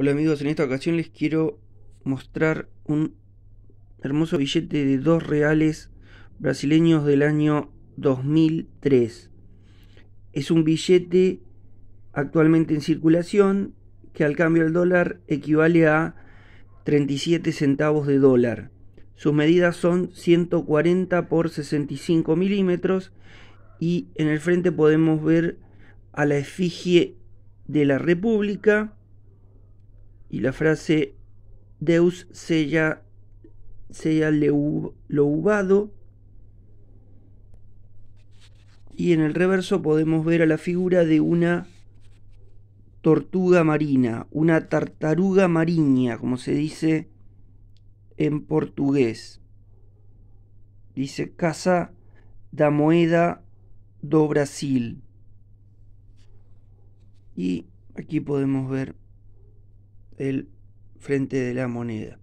Hola amigos, en esta ocasión les quiero mostrar un hermoso billete de 2 reales brasileños del año 2003. Es un billete actualmente en circulación que al cambio al dólar equivale a 37 centavos de dólar. Sus medidas son 140 por 65 milímetros y en el frente podemos ver a la efigie de la República y la frase Deus sella, sella louvado. Y en el reverso podemos ver a la figura de una tortuga marina, una tartaruga mariña, como se dice en portugués. Dice Casa da Moeda do Brasil. Y aquí podemos ver el frente de la moneda.